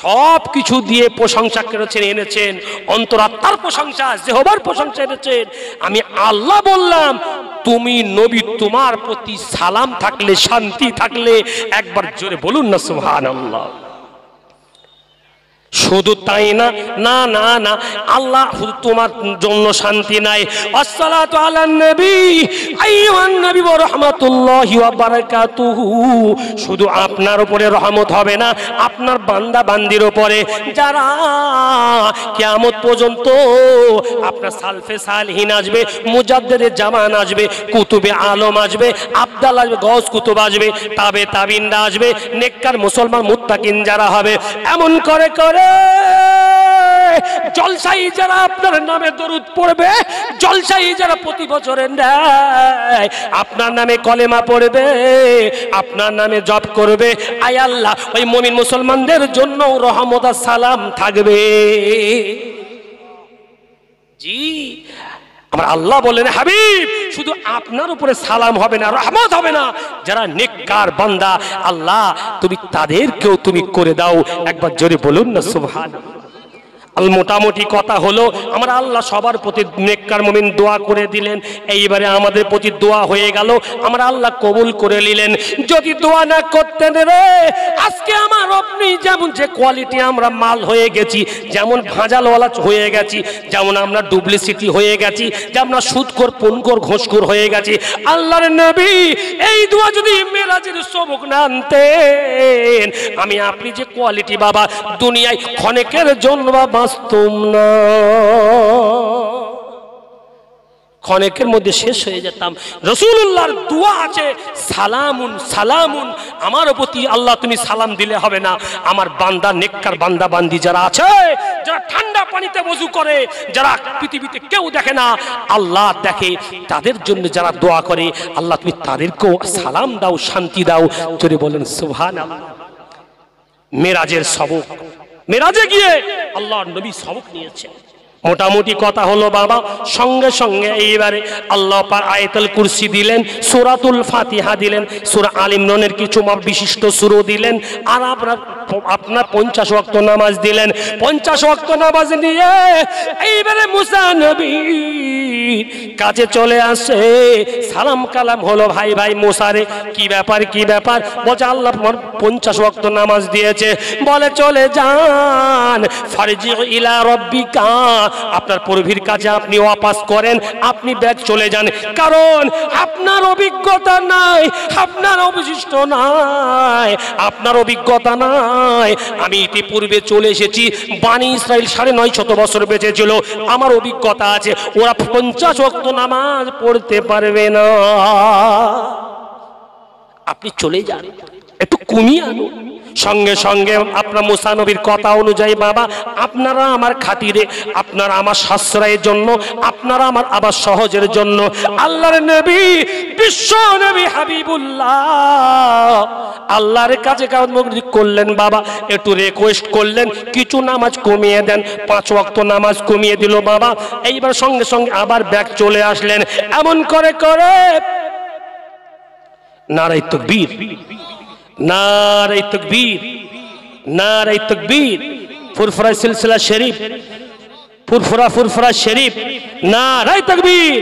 সব কিছু দিয়ে প্রশংসা করেছেন এনেছেন অন্তরাত্মার প্রশংসা জেহবার প্রশংসা এনেছেন আমি আল্লাহ বললাম তুমি নবী তোমার প্রতি সালাম থাকলে শান্তি থাকলে একবার জোরে বলুন না সুহান আল্লাহ শুধু তাই না না না না আল্লাহ তোমার জন্য শান্তি নাই শুধু আপনার উপরে রহমত হবে না আপনার বান্দা বান্দির উপরে যারা কেমন পর্যন্ত আপনার সালফে সালহীন আসবে মুজাদ্দের জামান আসবে কুতুবে আলম আসবে আবদাল আসবে গস কুতুব আসবে তাবে তাবিনরা আসবে নেককার মুসলমান মুত্তাকিন যারা হবে এমন করে করে জলসাই যারা আপনার নামে দরুদ পড়বে জলসাই যারা প্রতি বছরে নেয় আপনার নামে কলেমা পড়বে আপনার নামে জব করবে আয় আল্লাহ ওই মমিন মুসলমানদের জন্য রহমদা সালাম থাকবে জি আমার আল্লাহ বললেন হাবিব শুধু আপনার উপরে সালাম হবে না রহমত হবে না যারা নেককার বান্দা আল্লাহ তুমি তাদেরকেও তুমি করে দাও একবার জোরে বলুন না সুভান মোটামুটি কথা হলো আমার আল্লাহ সবার প্রতি নেককার মমিন দোয়া করে দিলেন এইবারে আমাদের প্রতি দোয়া হয়ে গেল আমরা আল্লাহ কবুল করে নিলেন যদি দোয়া না করতেন রে আজকে আমার আপনি যেমন যে কোয়ালিটি আমরা মাল হয়ে গেছি যেমন ভাঁজালওয়ালা হয়ে গেছি যেমন আমরা ডুপ্লিসিটি হয়ে গেছি যেমন সুৎকর পুনকর ঘোষকর হয়ে গেছি আল্লাহর নবী এই দোয়া যদি মেরাজের সবক না আনতেন আমি আপনি যে কোয়ালিটি বাবা দুনিয়ায় ক্ষণেকের জন্য বাবা বাঁচতুম না ক্ষণেকের মধ্যে শেষ হয়ে যেতাম রসুল্লাহর দোয়া আছে সালামুন সালামুন আমার প্রতি আল্লাহ তুমি সালাম দিলে হবে না আমার বান্দা নেককার বান্দা বান্দি যারা আছে যারা ঠান্ডা পানিতে বজু করে যারা পৃথিবীতে কেউ দেখে না আল্লাহ দেখে তাদের জন্য যারা দোয়া করে আল্লাহ তুমি তাদেরকেও সালাম দাও শান্তি দাও চলে বলেন সুভান মেরাজের সবক میراجے کیے اللہ نبی سبق نہیں اچھے মোটামুটি কথা হলো বাবা সঙ্গে সঙ্গে এইবারে আল্লাহ পার আয়তাল কুরসি দিলেন সুরাতুল ফাতিহা দিলেন সুরা আলিমরনের কিছু বিশিষ্ট সুরো দিলেন আর আপনার আপনার পঞ্চাশ অক্ত নামাজ দিলেন পঞ্চাশ অক্ত নামাজ নিয়ে এইবারে মুসা নবী কাজে চলে আসে সালাম কালাম হলো ভাই ভাই মোসারে কি ব্যাপার কি ব্যাপার বলছে আল্লাহ পঞ্চাশ অক্ত নামাজ দিয়েছে বলে চলে যান ফারজি ইলা রব্বিকা আপনার পরভীর কাজে আপনি ওয়াপাস করেন আপনি ব্যাগ চলে যান কারণ আপনার অভিজ্ঞতা নাই আপনার অবশিষ্ট নাই আপনার অভিজ্ঞতা নাই আমি ইতিপূর্বে চলে এসেছি বাণী ইসরায়েল সাড়ে নয় শত বছর বেঁচেছিল আমার অভিজ্ঞতা আছে ওরা পঞ্চাশ অক্ত নামাজ পড়তে পারবে না আপনি চলে যান একটু কমিয়ে আনুন সঙ্গে সঙ্গে আপনার মুসানবীর কথা অনুযায়ী বাবা আপনারা আমার খাতিরে আপনারা আমার সাশ্রয়ের জন্য আপনারা আমার আবার সহজের জন্য আল্লাহর নবী বিশ্ব নবী হাবিবুল্লাহ আল্লাহর কাছে কাজ করলেন বাবা একটু রিকোয়েস্ট করলেন কিছু নামাজ কমিয়ে দেন পাঁচ ওয়াক্ত নামাজ কমিয়ে দিল বাবা এইবার সঙ্গে সঙ্গে আবার ব্যাগ চলে আসলেন এমন করে করে নারায় বীর নারাই তকবীর নারাই তকবীর ফুরফুরা সিলসিলা শরীফ ফুরফুরা ফুরফুরা শরীফ নারাই তকবীর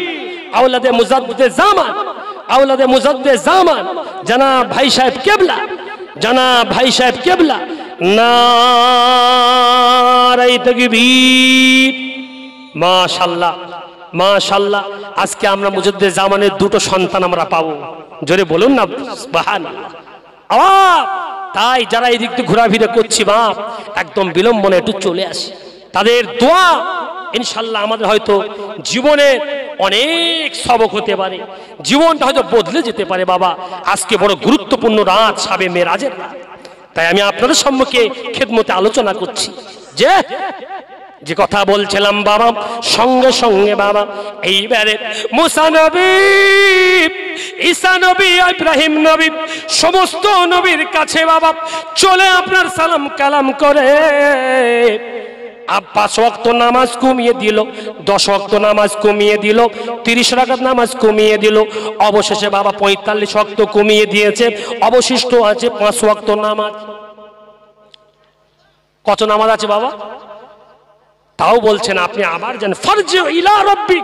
আওলাদে মুজাদ্দে জামান আওলাদে মুজাদ্দে জামান জানা ভাই সাহেব কেবলা জানা ভাই সাহেব কেবলা নারাই তকবীর মাশাল্লাহ মাশাল্লাহ আজকে আমরা মুজাদ্দে জামানের দুটো সন্তান আমরা পাবো জোরে বলুন না বাহান আবার তাই যারা এদিক দিয়ে ঘোরাফিরে করছি বাপ একদম বিলম্বনে একটু চলে আসে তাদের দোয়া ইনশাল্লাহ আমাদের হয়তো জীবনের অনেক সবক হতে পারে জীবনটা হয়তো বদলে যেতে পারে বাবা আজকে বড় গুরুত্বপূর্ণ রাত সাবে মেয়েরাজের তাই আমি আপনাদের সম্মুখে খেদমতে আলোচনা করছি যে যে কথা বলছিলাম বাবা সঙ্গে সঙ্গে বাবা এইবারে মুসানবী ঈসা নবী ইব্রাহিম নবী সমস্ত নবীর কাছে বাবা চলে আপনার সালাম কালাম করে পাঁচ ওয়াক্ত নামাজ কমিয়ে দিল দশ ওয়াক্ত নামাজ কমিয়ে দিল তিরিশ রাখাত নামাজ কমিয়ে দিল অবশেষে বাবা পঁয়তাল্লিশ ওয়াক্ত কমিয়ে দিয়েছে অবশিষ্ট আছে পাঁচ ওয়াক্ত নামাজ কত নামাজ আছে বাবা তাও বলছেন আপনি আবার যান ফরজে ইলা রব্বি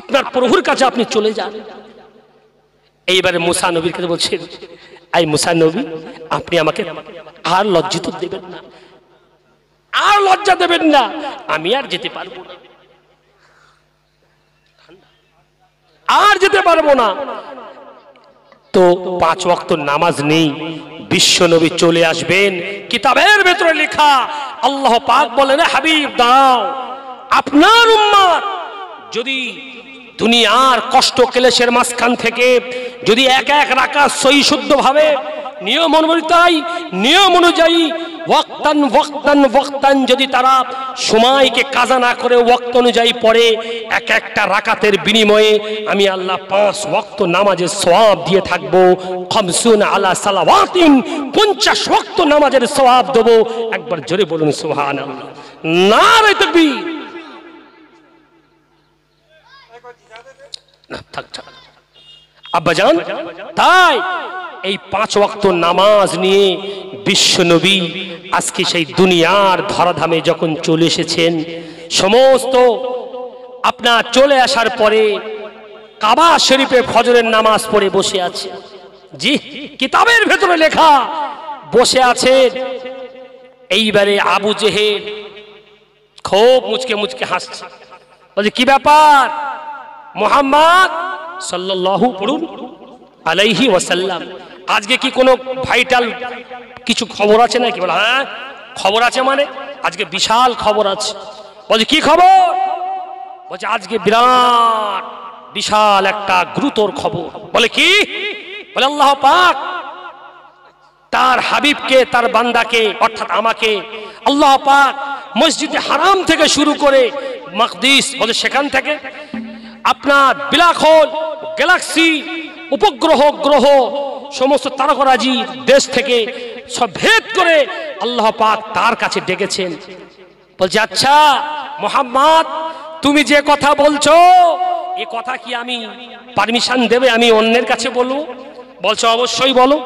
আপনার প্রভুর কাছে আপনি চলে যান এইবারে মুসা নবীর কাছে বলছেন আই মুসা নবী আপনি আমাকে আর লজ্জিত দেবেন না আর লজ্জা দেবেন না আমি আর যেতে পারবো না আর যেতে পারবো না তো পাঁচ ওয়াক্ত নামাজ নেই বিশ্বনবী চলে আসবেন কিতাবের ভেতরে লেখা আল্লাহ পাক না হাবিব দাও আপনার উম্মার যদি দুনিয়ার কষ্ট কেলেশের মাঝখান থেকে যদি এক এক রাখা শুদ্ধ ভাবে নিয়ম অনুযায়ী নিয়ম অনুযায়ী ওয়াক্তান ওয়াক্তান ওয়াক্তান যদি তারা সময়কে কাজা না করে ওয়াক্ত অনুযায়ী পড়ে এক একটা রাকাতের বিনিময়ে আমি আল্লাহ পাঁচ ওয়াক্ত নামাজের সওয়াব দিয়ে থাকব খমসুন আলা সালাওয়াতিন পঞ্চাশ ওয়াক্ত নামাজের সওয়াব দেবো একবার জোরে বলুন সোহান না রে তকবীর না থাক থাক আব্বাজান তাই এই পাঁচ ওয়াক্ত নামাজ নিয়ে বিশ্বনবী আজকে সেই দুনিয়ার ধরাধামে যখন চলে এসেছেন সমস্ত আপনার চলে আসার পরে কাবা শরীফে ফজরের নামাজ পড়ে বসে আছে জি কিতাবের ভেতরে লেখা বসে আছে এইবারে আবু জেহের খুব মুচকে মুচকে হাসছে বলছে কি ব্যাপার মোহাম্মদ সাল্লাহু পড়ুন আলাইহি ওয়াসাল্লাম আজকে কি কোনো ভাইটাল কিছু খবর আছে নাকি বলে হ্যাঁ খবর আছে মানে আজকে বিশাল খবর আছে বলছে কি খবর বলছে আজকে বিরাট বিশাল একটা গুরুতর খবর বলে কি বলে আল্লাহ পাক তার হাবিবকে তার বান্দাকে অর্থাৎ আমাকে আল্লাহ পাক মসজিদে হারাম থেকে শুরু করে মকদিস বলে সেখান থেকে আপনার বিলাখল গ্যালাক্সি উপগ্রহ গ্রহ সমস্ত তারকরাজি দেশ থেকে সব ভেদ করে আল্লাহ পাক তার কাছে ডেকেছেন বলছে আচ্ছা মোহাম্মদ তুমি যে কথা বলছো এ কথা কি আমি পারমিশন দেবে আমি অন্যের কাছে বলবো বলছো অবশ্যই বলো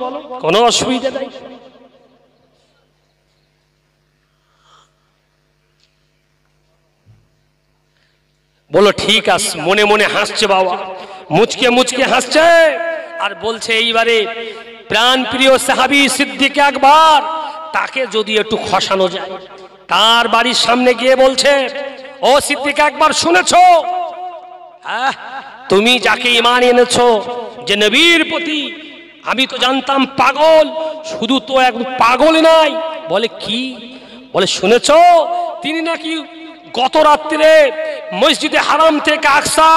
কোনো অসুবিধা নাই বলো ঠিক আস মনে মনে হাসছে বাবা মুচকে মুচকে হাসছে আর বলছে এইবারে প্রাণ প্রিয় সাহাবি সিদ্দিক একবার তাকে যদি একটু খসানো যায় তার বাড়ির সামনে গিয়ে বলছে ও সিদ্দিক একবার শুনেছ হ্যাঁ, তুমি যাকে ইমান এনেছ যে নবীর প্রতি আমি তো জানতাম পাগল শুধু তো এক পাগল নাই বলে কি বলে শুনেছ তিনি নাকি গত রাত্রে মসজিদে হারাম থেকে আকসা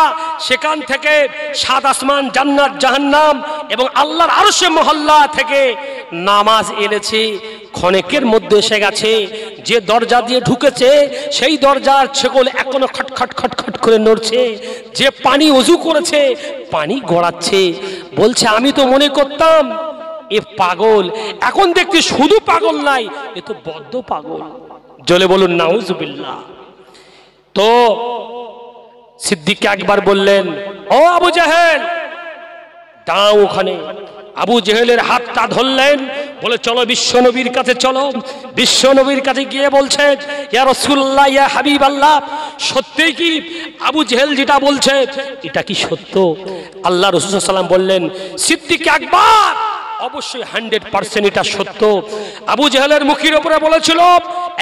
সেখান থেকে সাত আসমান জান্নাত জাহান্নাম এবং আল্লাহর আরো সে মহল্লা থেকে নামাজ এনেছে ক্ষণেকের মধ্যে এসে গেছে যে দরজা দিয়ে ঢুকেছে সেই দরজার ছেগল এখনো খটখট খটখট করে নড়ছে যে পানি উজু করেছে পানি গড়াচ্ছে বলছে আমি তো মনে করতাম এ পাগল এখন দেখতে শুধু পাগল নাই এ তো বদ্ধ পাগল জলে বলুন নাউজুবিল্লাহ তো সিদ্দিককে একবার বললেন ও আবু জাহেল দাও ওখানে আবু জেহেলের হাতটা ধরলেন বলে চলো বিশ্বনবীর কাছে চলো বিশ্বনবীর কাছে গিয়ে বলছে ইয়া ইয়া হাবিব আল্লাহ সত্যিই কি আবু জেহেল যেটা বলছে এটা কি সত্য আল্লাহ রসুল সাল্লাম বললেন সিদ্দিক একবার অবশ্যই হান্ড্রেড পার্সেন্ট এটা সত্য আবু জাহেলের মুখের ওপরে বলেছিল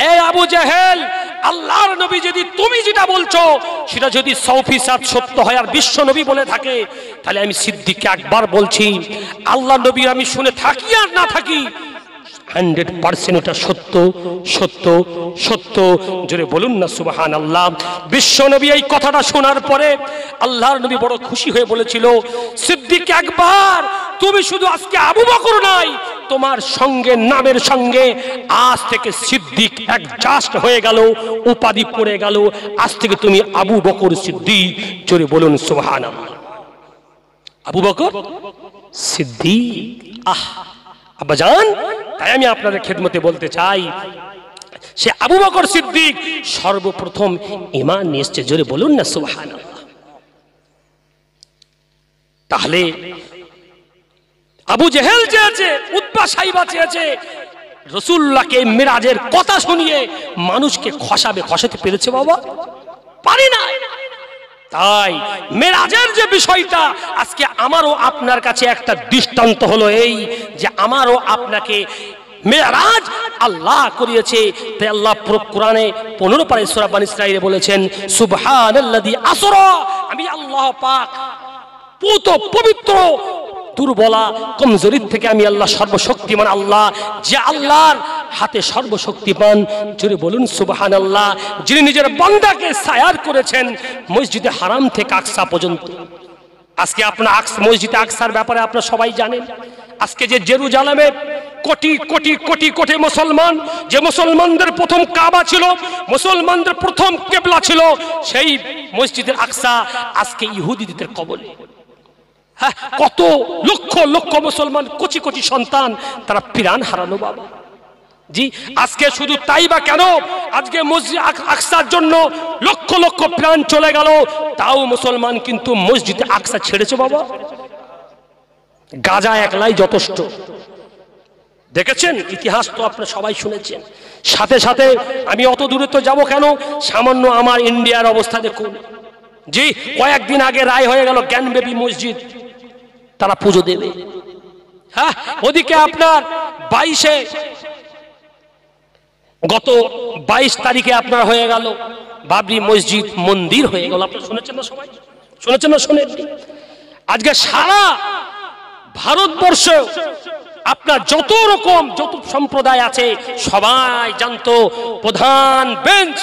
এ আবু জাহেল আল্লাহর নবী যদি তুমি যেটা বলছো সেটা যদি সৌফিসাদ সত্য হয় আর বিশ্ব নবী বলে থাকে তাহলে আমি সিদ্দিককে একবার বলছি আল্লাহ নবী আমি শুনে থাকি আর না থাকি হান্ড্রেড পার্সেন্ট ওটা সত্য সত্য সত্য জোরে বলুন না সুবাহান আল্লাহ বিশ্বনবী এই কথাটা শোনার পরে আল্লাহর নবী বড় খুশি হয়ে বলেছিল সিদ্দিক একবার তুমি শুধু আজকে আবু বকর নাই তোমার সঙ্গে নামের সঙ্গে আজ থেকে সিদ্দিক একজাস্ট হয়ে গেল উপাধি পড়ে গেল আজ থেকে তুমি আবু বকর সিদ্দিক জোরে বলুন সুবাহান আবু বকর সিদ্দিক আহ আব্বাজান তাই আমি আপনাদের খেদমতে বলতে চাই সে আবু বকর সিদ্দিক সর্বপ্রথম ইমান নিয়ে এসছে জোরে বলুন না সুহান তাহলে আবু জেহেল চেয়েছে উৎপা সাইবা চেয়েছে রসুল্লাহকে মিরাজের কথা শুনিয়ে মানুষকে খসাবে খসাতে পেরেছে বাবা পারি না তাই মেরাজের যে বিষয়টা আজকে আমারও আপনার কাছে একটা দৃষ্টান্ত হলো এই যে আমারও আপনাকে মেরাজ আল্লাহ করিয়েছে তাই আল্লাহ কোরআনে পনেরো পারে সুরাবান ইসরাইলে বলেছেন সুবহান আমি আল্লাহ পাক পুত পবিত্র দুর্বলা কমজোরির থেকে আমি আল্লাহ সর্বশক্তিমান আল্লাহ যে আল্লাহর হাতে সর্বশক্তিমান জুড়ে বলুন সুবাহান আল্লাহ যিনি নিজের বন্দাকে সায়ার করেছেন মসজিদে হারাম থেকে আকসা পর্যন্ত আজকে আপনার আক্স মসজিদে আকসার ব্যাপারে আপনারা সবাই জানেন আজকে যে জেরু জালামে কোটি কোটি কোটি কোটি মুসলমান যে মুসলমানদের প্রথম কাবা ছিল মুসলমানদের প্রথম কেবলা ছিল সেই মসজিদের আকসা আজকে ইহুদিদের কবলে হ্যাঁ কত লক্ষ লক্ষ মুসলমান কচি কচি সন্তান তারা প্রাণ হারানো বাবা জি আজকে শুধু তাই বা কেন আজকে মসজিদ আকসার জন্য লক্ষ লক্ষ প্রাণ চলে গেল তাও মুসলমান কিন্তু মসজিদে আকসা ছেড়েছে বাবা গাজা একলাই যথেষ্ট দেখেছেন ইতিহাস তো আপনারা সবাই শুনেছেন সাথে সাথে আমি অত দূরে তো যাবো কেন সামান্য আমার ইন্ডিয়ার অবস্থা দেখুন জি কয়েকদিন আগে রায় হয়ে গেল জ্ঞানব্যাপী মসজিদ তারা পুজো দেবে হ্যাঁ ওদিকে আপনার বাইশে গত ২২ তারিখে আপনার হয়ে গেল বাবরি মসজিদ মন্দির হয়ে গেল আপনার শুনেছেন না সবাই শুনেছেন না শুনে আজকে সারা ভারতবর্ষ আপনার যত রকম যত সম্প্রদায় আছে সবাই জানতো প্রধান বেঞ্চ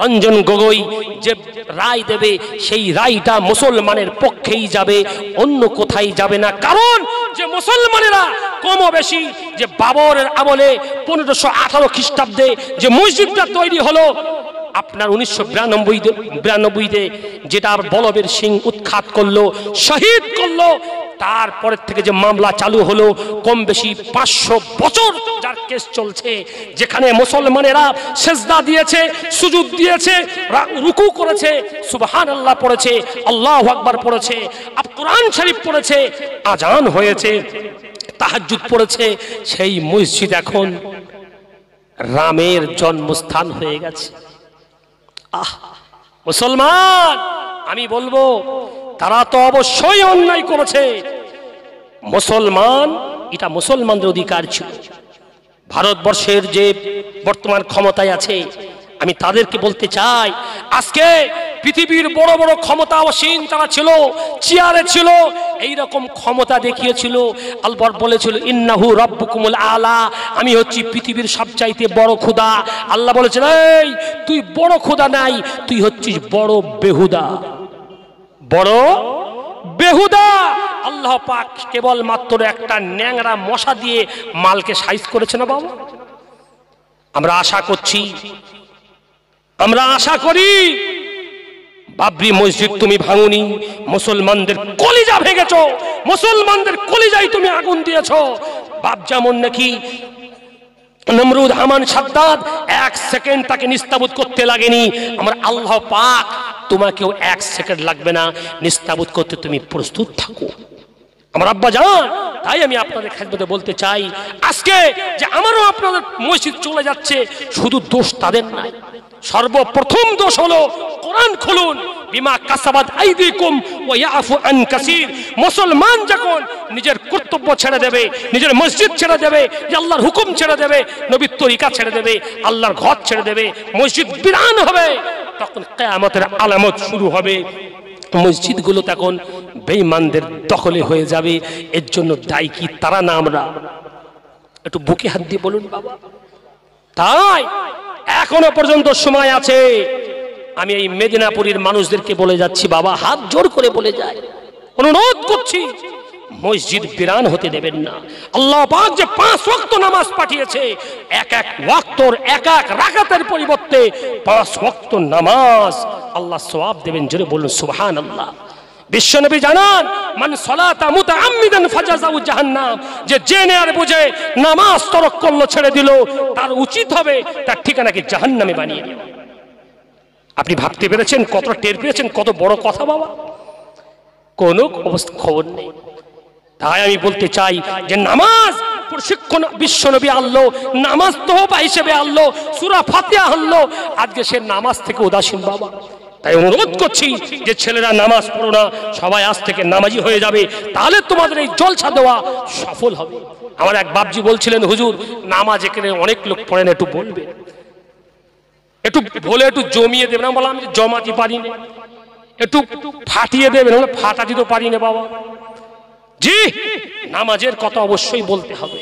রঞ্জন গগৈ যে রায় দেবে সেই রায়টা মুসলমানের পক্ষেই যাবে অন্য কোথায় যাবে না কারণ যে মুসলমানেরা কম বেশি যে বাবরের আমলে পনেরোশো আঠারো খ্রিস্টাব্দে যে মসজিদটা তৈরি হলো আপনার উনিশশো বিরানব্বই বিরানব্বইতে যেটা বলবের সিং উৎখাত করলো শহীদ করলো তারপরের থেকে যে মামলা চালু হলো কম বেশি পাঁচশো বছর যার কেস চলছে যেখানে মুসলমানেরা সেজদা দিয়েছে সুযোগ দিয়েছে রুকু করেছে সুবহান আল্লাহ পড়েছে আল্লাহ আকবার পড়েছে আর কোরআন শরীফ পড়েছে আজান হয়েছে তাহাজুদ পড়েছে সেই মসজিদ এখন রামের জন্মস্থান হয়ে গেছে আহ মুসলমান আমি বলবো তারা তো অবশ্যই অন্যায় করেছে মুসলমান এটা মুসলমানদের অধিকার ছিল ভারতবর্ষের যে বর্তমান ক্ষমতায় আছে আমি তাদেরকে বলতে চাই আজকে পৃথিবীর বড় বড় ক্ষমতা অসীম তারা ছিল চেয়ারে ছিল এই রকম ক্ষমতা দেখিয়েছিল আলবর বলেছিল ইন্নাহু রব্বুকুমুল আলা আমি হচ্ছি পৃথিবীর সবচাইতে বড় ক্ষুদা আল্লাহ বলেছিল এই তুই বড় ক্ষুদা নাই তুই হচ্ছিস বড় বেহুদা বড় বেহুদা আল্লাহ পাক কেবল মাত্র একটা ন্যাংরা মশা দিয়ে মালকে সাইজ করেছে না বাবা আমরা আশা করছি আমরা আশা করি বাবরি মসজিদ তুমি ভাঙুনি মুসলমানদের কলিজা ভেঙেছ মুসলমানদের কলিজাই তুমি আগুন দিয়েছ বাপ যেমন নাকি নমরুদ হামান সাদ্দাদ এক সেকেন্ড তাকে নিস্তাবুত করতে লাগেনি আমার আল্লাহ পাক তোমাকেও এক সেকেন্ড লাগবে না নিস্তাবুত করতে তুমি প্রস্তুত থাকো আমার আব্বা যান তাই আমি আপনাদের খেদমতে বলতে চাই আজকে যে আমারও আপনাদের মসজিদ চলে যাচ্ছে শুধু দোষ তাদের নাই সর্বপ্রথম দোষ হলো কোরআন খুলুন বিমা কাসাবাদ আইদিকুম ও ইয়াফু আন কাসির মুসলমান যখন নিজের কর্তব্য ছেড়ে দেবে নিজের মসজিদ ছেড়ে দেবে যে আল্লাহর হুকুম ছেড়ে দেবে নবীর তরিকা ছেড়ে দেবে আল্লাহর ঘর ছেড়ে দেবে মসজিদ বিরান হবে তখন কেয়ামতের আলামত শুরু হবে মসজিদগুলো তখন বেঈমানদের দখলে হয়ে যাবে এর জন্য দায়ী কি তারা না আমরা একটু বুকে হাত দিয়ে বলুন বাবা তাই এখনো পর্যন্ত সময় আছে আমি এই মেদিনাপুরীর মানুষদেরকে বলে যাচ্ছি বাবা হাত জোর করে বলে যায় অনুরোধ করছি মসজিদ বিরান হতে দেবেন না আল্লাহ পাক যে পাঁচ ওয়াক্ত নামাজ পাঠিয়েছে এক এক ওয়াক্তর এক এক রাগাতের পরিবর্তে পাঁচ ওয়াক্ত নামাজ আল্লাহ সওয়াব দেবেন জোরে বলুন সুবহানাল্লাহ বিশ্বনবী জানান মান সলাতা মুতাআম্মিদান ফাজাজাউ জাহান্নাম যে জেনে আর বুঝে নামাজ তরক করলো ছেড়ে দিল তার উচিত হবে তার ঠিকানাকে জাহান্নামে বানিয়ে দেওয়া আপনি ভাবতে পেরেছেন কত টের পেয়েছেন কত বড় কথা বাবা কোনো অবস্থা খবর নেই তাই আমি বলতে চাই যে নামাজ প্রশিক্ষণ নবী আনলো নামাজ তোহবা হিসেবে আনলো সুরা ফাতিয়া আনলো আজকে সে নামাজ থেকে উদাসীন বাবা তাই অনুরোধ করছি যে ছেলেরা নামাজ পড়ো না সবাই আজ থেকে নামাজি হয়ে যাবে তাহলে তোমাদের এই জলসা দেওয়া সফল হবে আমার এক বাবজি বলছিলেন হুজুর নামাজ এখানে অনেক লোক পড়েন একটু বলবে একটু বলে একটু জমিয়ে দেবে না বললাম যে জমাতে পারি না একটু ফাটিয়ে দেবে না ফাটাতে তো পারি না বাবা জি নামাজের কথা অবশ্যই বলতে হবে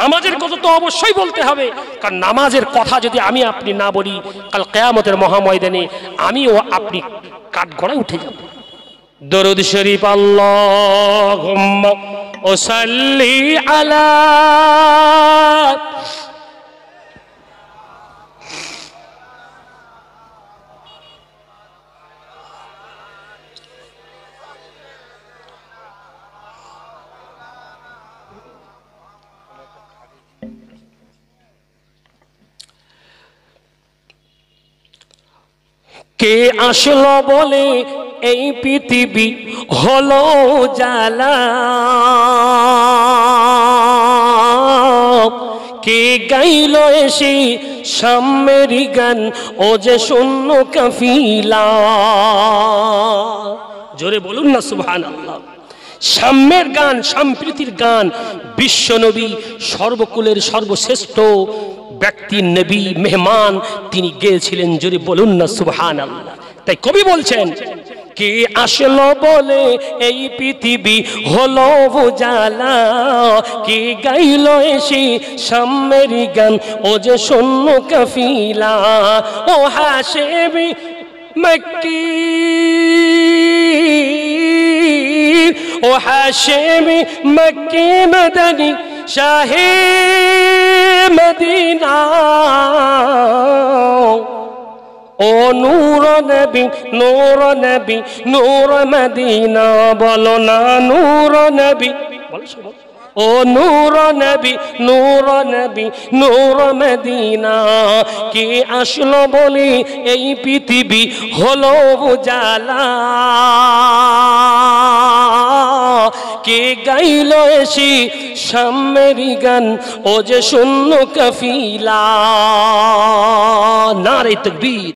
নামাজের কথা তো অবশ্যই বলতে হবে কারণ নামাজের কথা যদি আমি আপনি না বলি কাল কেয়ামতের মহাময়দানে আমি ও আপনি কাঠগড়ায় উঠে যাব দরুদ শরীফ আল্লাহ ওসাল্লি আলা কে আসল বলে এই পৃথিবী হলো জালা কে গাইল এসে সাম্যেরই গান ও যে শূন্য কাফিলা জোরে বলুন না সুভান আল্লাহ সাম্যের গান সাম্প্রীতির গান বিশ্বনবী সর্বকুলের সর্বশ্রেষ্ঠ ব্যক্তি নবী মেহমান তিনি গিয়েছিলেন যদি বলুন না সুবহান তাই কবি বলছেন কে আসলো বলে এই পৃথিবী হলো বোঝালা কে গাইল এসে সামের গান ও যে শূন্য কাফিলা ও হাসে মক্কি ও হাসে মক্কি মাদানী শাহে মদিনা ও নূর নবী নূর নবী নূর মদিনা বলো না নূর নবী বলো ও নূর নবী নূর নবী নূর মদিনা কে আসলো বলে এই পৃথিবী হলো উজালা কে গাইল এসি সাম্যেরি গান ও যে শূন্য কফিলা নারে তকবীর